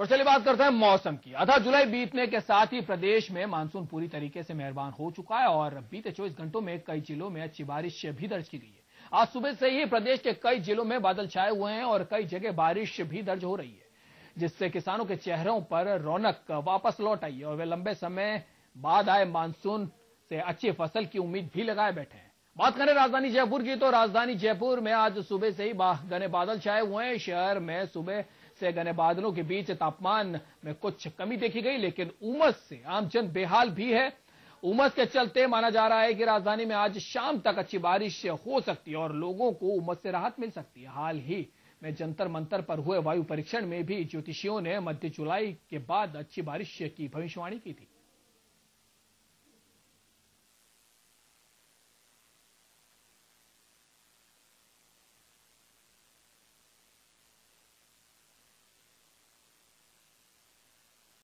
और चलिए बात करते हैं मौसम की आधा जुलाई बीतने के साथ ही प्रदेश में मानसून पूरी तरीके से मेहरबान हो चुका है और बीते चौबीस घंटों में कई जिलों में अच्छी बारिश भी दर्ज की गई है आज सुबह से ही प्रदेश के कई जिलों में बादल छाए हुए हैं और कई जगह बारिश भी दर्ज हो रही है जिससे किसानों के चेहरों पर रौनक वापस लौट आई है और वे लंबे समय बाद आए मानसून से अच्छी फसल की उम्मीद भी लगाए बैठे हैं बात करें राजधानी जयपुर की तो राजधानी जयपुर में आज सुबह से ही घने बादल छाए हुए हैं शहर में सुबह से घने बादलों के बीच तापमान में कुछ कमी देखी गई लेकिन उमस से आमजन बेहाल भी है उमस के चलते माना जा रहा है कि राजधानी में आज शाम तक अच्छी बारिश हो सकती है और लोगों को उमस से राहत मिल सकती है हाल ही में जंतर मंतर पर हुए वायु परीक्षण में भी ज्योतिषियों ने मध्य जुलाई के बाद अच्छी बारिश की भविष्यवाणी की थी